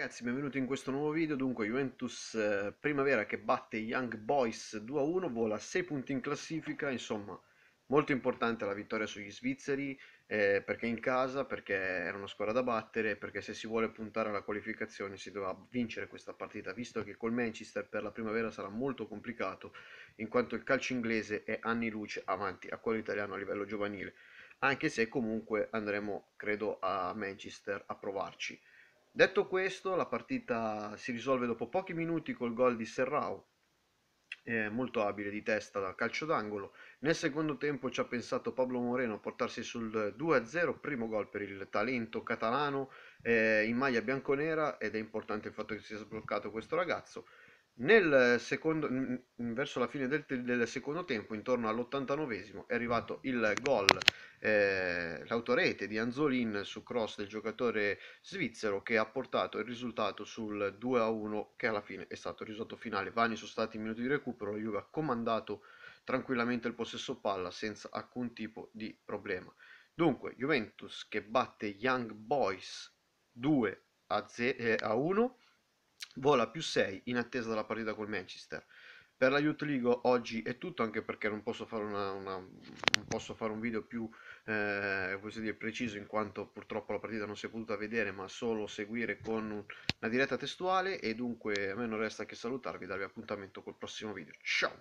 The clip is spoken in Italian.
Ragazzi, benvenuti in questo nuovo video. Dunque, Juventus eh, Primavera che batte Young Boys 2-1, vola 6 punti in classifica, insomma, molto importante la vittoria sugli svizzeri, eh, perché in casa, perché era una squadra da battere, perché se si vuole puntare alla qualificazione si doveva vincere questa partita, visto che col Manchester per la Primavera sarà molto complicato, in quanto il calcio inglese è anni luce avanti a quello italiano a livello giovanile, anche se comunque andremo, credo, a Manchester a provarci. Detto questo, la partita si risolve dopo pochi minuti col gol di Serrao, eh, molto abile di testa dal calcio d'angolo. Nel secondo tempo ci ha pensato Pablo Moreno a portarsi sul 2-0, primo gol per il talento catalano eh, in maglia bianconera ed è importante il fatto che sia sbloccato questo ragazzo. Secondo, verso la fine del, del, secondo tempo, intorno all'89, è arrivato il gol eh, l'autorete di Anzolin su cross del giocatore svizzero che ha portato il risultato sul 2-1 che alla fine è stato il risultato finale. Vani sono stati in minuti di recupero, la Juve ha comandato tranquillamente il possesso palla senza alcun tipo di problema. Dunque, Juventus che batte Young Boys 2 a 1, eh, vola più 6 in attesa della partita col Manchester per la Youth League oggi è tutto anche perché non posso fare, una, una, non posso fare un video più eh, dire, preciso in quanto purtroppo la partita non si è potuta vedere ma solo seguire con una diretta testuale e dunque a me non resta che salutarvi e darvi appuntamento col prossimo video ciao